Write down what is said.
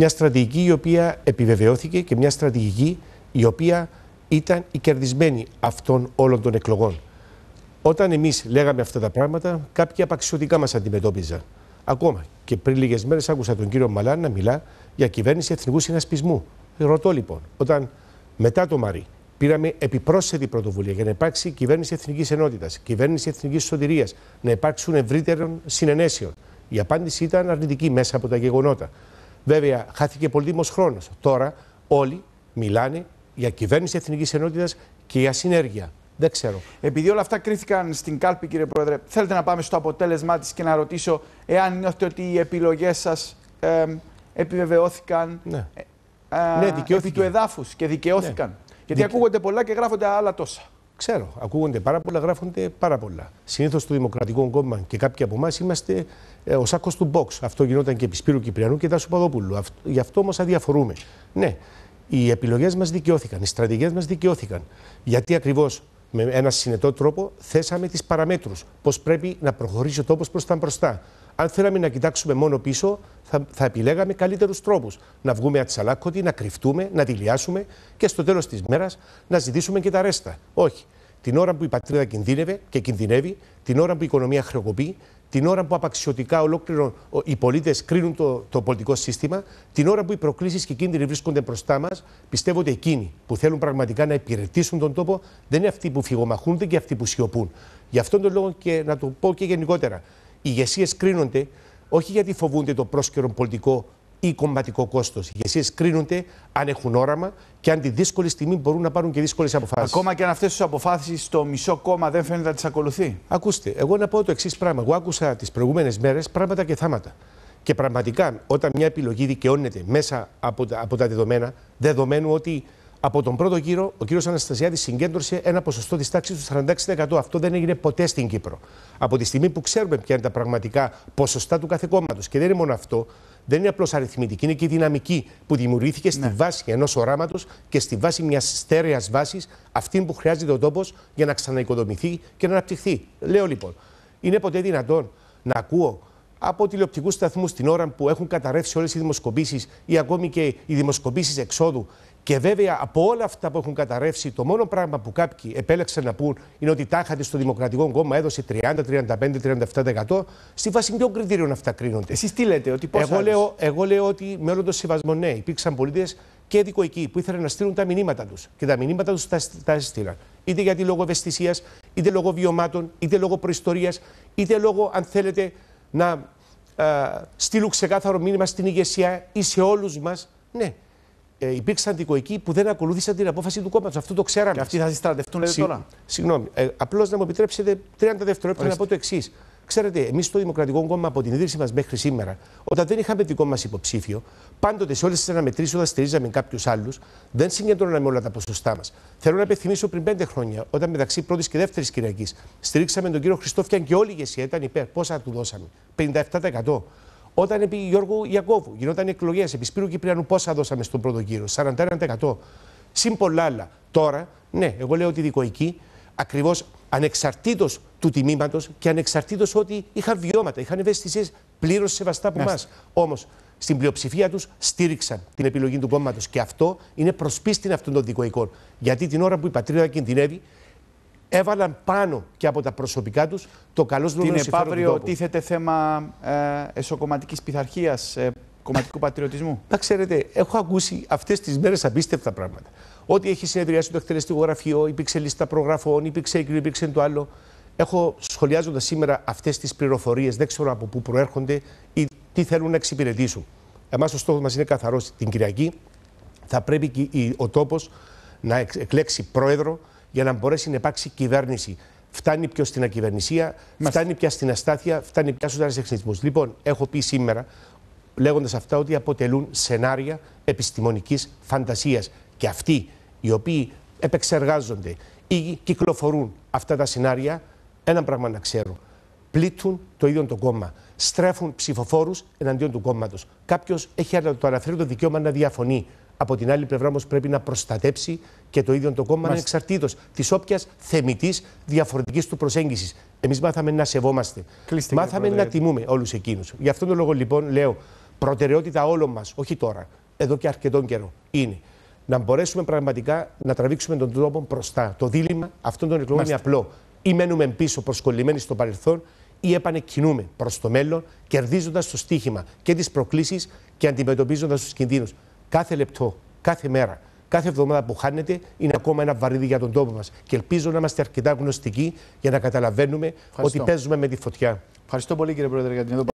Μια στρατηγική η οποία επιβεβαιώθηκε και μια στρατηγική η οποία ήταν η κερδισμένη αυτών όλων των εκλογών. Όταν εμείς λέγαμε αυτά τα πράγματα, κάποιοι απαξιωτικά μας αντιμετώπιζαν. Ακόμα και πριν λίγες μέρες άκουσα τον κύριο Μαλάν να μιλά για κυβέρνηση εθνικού συνασπισμού. Ρωτώ λοιπόν, όταν μετά το Μαρί πήραμε επιπρόσθετη πρωτοβουλία για να υπάρξει κυβέρνηση εθνικής ενότητας, κυβέρνηση εθνικής σωτηρίας, να υπάρξουν ευρύτερων συνενέσεων. Η απάντηση ήταν αρνητική μέσα από τα γεγονότα. Βέβαια, χάθηκε πολύτιμος χρόνος. Τώρα όλοι μιλάνε για κυβέρνηση Εθνικής Ενότητας και για συνέργεια. Δεν ξέρω. Επειδή όλα αυτά κρίθηκαν στην κάλπη, κύριε Πρόεδρε, θέλετε να πάμε στο αποτέλεσμά της και να ρωτήσω εάν νιώθετε ότι οι επιλογές σας επιβεβαιώθηκαν. Ναι. Ε, ε, ναι, επί του εδάφους και δικαιώθηκαν. Ναι. Γιατί ακούγονται πολλά και γράφονται άλλα τόσα. Ξέρω, ακούγονται πάρα πολλά, γράφονται πάρα πολλά. Συνήθως το Δημοκρατικό Κόμμα και κάποιοι από εμάς είμαστε ε, ο σάκος του box. Αυτό γινόταν και επί Σπύρου Κυπριανού και Δάσου Παδόπουλου. Αυτ, γι' αυτό όμως αδιαφορούμε. Ναι, οι επιλογές μας δικαιώθηκαν, οι στρατηγές μας δικαιώθηκαν. Γιατί ακριβώς με ένα συνετό τρόπο θέσαμε τις παραμέτρους. Πώς πρέπει να προχωρήσει ο τόπος προς τα μπροστά. Αν θέλαμε να κοιτάξουμε μόνο πίσω, θα, θα επιλέγαμε καλύτερους τρόπους. Να βγούμε ατσαλάκωτοι, να κρυφτούμε, να δηλιάσουμε και στο τέλος της μέρας να ζητήσουμε και τα ρέστα. Όχι. Την ώρα που η πατρίδα κινδύνευε και κινδυνεύει, την ώρα που η οικονομία χρεοκοπεί, την ώρα που απαξιωτικά ολόκληρο οι πολίτες κρίνουν το, το πολιτικό σύστημα, την ώρα που οι προκλήσεις και οι κίνδυνοι βρίσκονται μπροστά μας, πιστεύω ότι εκείνοι που θέλουν πραγματικά να υπηρετήσουν τον τόπο δεν είναι αυτοί που φυγομαχούνται και αυτοί που σιωπούν. Γι' αυτόν τον λόγο και να το πω και γενικότερα. Οι ηγεσίες κρίνονται όχι γιατί φοβούνται το πρόσκαιρο πολιτικό ή κομματικό κόστος. Οι ηγεσίε κρίνονται αν έχουν όραμα και αν τη δύσκολη στιγμή μπορούν να πάρουν και δύσκολες αποφάσεις. Ακόμα και αν αυτές τις αποφάσεις το μισό κόμμα δεν φαίνεται να τις ακολουθεί. Ακούστε, εγώ να πω το εξής πράγμα. Εγώ άκουσα τις προηγούμενες μέρες πράγματα και θάματα. Και πραγματικά, όταν μια επιλογή δικαιώνεται μέσα από τα, από τα δεδομένα, δεδομένου ότι από τον πρώτο γύρο, ο κύριος Αναστασιάδης συγκέντρωσε ένα ποσοστό της τάξης του 46%. Αυτό δεν έγινε ποτέ στην Κύπρο. Από τη στιγμή που ξέρουμε ποια είναι τα πραγματικά ποσοστά του κάθε κόμματο. Και δεν είναι μόνο αυτό, δεν είναι απλώς αριθμητική, είναι και η δυναμική που δημιουργήθηκε στη ναι. βάση ενός οράματος και στη βάση μιας στέρεας βάσης, αυτή που χρειάζεται ο τόπος για να ξαναοικοδομηθεί και να αναπτυχθεί. Λέω λοιπόν, είναι ποτέ δυνατόν να ακούω από τηλεοπτικούς σταθμούς την ώρα που έχουν καταρρεύσει όλες οι δημοσκοπήσεις ή ακόμη και οι δημοσκοπήσεις εξόδου και βέβαια από όλα αυτά που έχουν καταρρεύσει, το μόνο πράγμα που κάποιοι επέλεξαν να πούν είναι ότι τάχα στο Δημοκρατικό Κόμμα έδωσε 30, 35, 37%. Στη βάση ποιων κριτήριων αυτά κρίνονται. Εσείς τι λέτε, ότι πώς. Εγώ, λέω, εγώ λέω ότι με όλο τον σεβασμό, ναι, υπήρξαν πολίτες και δικοικοί που ήθελαν να στείλουν τα μηνύματα τους. Και τα μηνύματα τους τα, τα έστειλαν. Είτε γιατί λόγω ευαισθησίας, είτε λόγω βιωμάτων, είτε λόγω προϊστορίας, είτε λόγω, αν θέλετε, να ε, στείλουν ξεκάθαρο μήνυμα στην ηγεσία ή σε όλους μας. Ναι, ε, υπήρξαν δικοικοί που δεν ακολούθησαν την απόφαση του κόμματος. Αυτό το ξέραμε. Και αυτοί θα συστρατευτούν, λέτε τώρα. Συγγνώμη. Ε, Απλώς να μου επιτρέψετε 30 δευτερόλεπτα να πω το εξής. Ξέρετε, εμείς στο Δημοκρατικό Κόμμα από την ίδρυσή μας μέχρι σήμερα, όταν δεν είχαμε δικό μας υποψήφιο, πάντοτε σε όλες τις αναμετρήσεις όταν στηρίζαμε κάποιους άλλους, δεν συγκεντρώναμε όλα τα ποσοστά μας. Θέλω να υπενθυμίσω πριν πέντε χρόνια, όταν μεταξύ πρώτης και δεύτερης Κυριακής στηρίξαμε τον κύριο Χριστόφιαν και όλη η ηγεσία ήταν υπέρ. Πόσα του δώσαμε, 57%. Όταν επί Γιώργου Ιακώβου γινόταν εκλογές επί Σπύρου Κυπριανού, πόσα δώσαμε στον πρώτο γύρο, 41%. Συν πολλά άλλα. Τώρα, ναι, εγώ λέω ότι δικοϊκοί, ακριβώς ανεξαρτήτως του τιμήματος και ανεξαρτήτως ότι είχαν βιώματα, είχαν ευαισθησίες πλήρως σεβαστά από εμά. Όμως, στην πλειοψηφία τους στήριξαν την επιλογή του κόμματος. Και αυτό είναι προσπίστην αυτών των δικοικών. Γιατί την ώρα που η πατρίδα κινδυνεύει, έβαλαν πάνω και από τα προσωπικά τους το καλό τόπου. Την επαύριο τίθεται θέμα ε, εσωκομματικής πειθαρχίας, ε, κομματικού πατριωτισμού. Να ξέρετε, έχω ακούσει αυτές τις μέρες απίστευτα πράγματα. Ότι έχει συνεδριάσει το εκτελεστικό γραφείο, υπήρξε λίστα προγραφών, υπήρξε εκείνο, υπήρξε το άλλο. Έχω σχολιάζοντας σήμερα αυτές τις πληροφορίες, δεν ξέρω από πού προέρχονται ή τι θέλουν να εξυπηρετήσουν. Εμάς ο στόχος μας είναι καθαρός. Την Κυριακή θα πρέπει ο τόπος να εκλέξει πρόεδρο για να μπορέσει να υπάρξει κυβέρνηση. Φτάνει πια στην ακυβερνησία, φτάνει πια στην αστάθεια, φτάνει πια στους αριστερισμού. Λοιπόν, έχω πει σήμερα, λέγοντας αυτά, ότι αποτελούν σενάρια επιστημονικής φαντασίας. Και αυτοί οι οποίοι επεξεργάζονται ή κυκλοφορούν αυτά τα σενάρια, ένα πράγμα να ξέρω. Πλήττουν το ίδιο το κόμμα. Στρέφουν ψηφοφόρους εναντίον του κόμματος. Κάποιος έχει το αναφέρει το δικαίωμα να διαφωνεί. Από την άλλη πλευρά όμως πρέπει να προστατέψει και το ίδιο το κόμμα Μας... ανεξαρτήτως της όποιας θεμητής διαφορετικής του προσέγγισης. Εμείς μάθαμε να σεβόμαστε. μάθαμε να τιμούμε όλους εκείνους. Γι' αυτόν τον λόγο λοιπόν λέω προτεραιότητα όλων μας, όχι τώρα, εδώ και αρκετό καιρό, είναι να μπορέσουμε πραγματικά να τραβήξουμε τον τρόπο μπροστά. Το δίλημα αυτών των εκλογών είναι απλό. Ή μένουμε πίσω προσκολλημένοι στο παρελθόν ή επανεκκινούμε προς το μέλλον, κερδίζοντας το στίχημα και τις προκλήσεις και αντιμετωπίζοντας τους κινδύνους κάθε λεπτό, κάθε μέρα, κάθε εβδομάδα που χάνεται είναι ακόμα ένα βαρύδι για τον τόπο μας. Και ελπίζω να είμαστε αρκετά γνωστικοί για να καταλαβαίνουμε ότι παίζουμε με τη φωτιά. Ευχαριστώ πολύ, κύριε Πρόεδρε, για την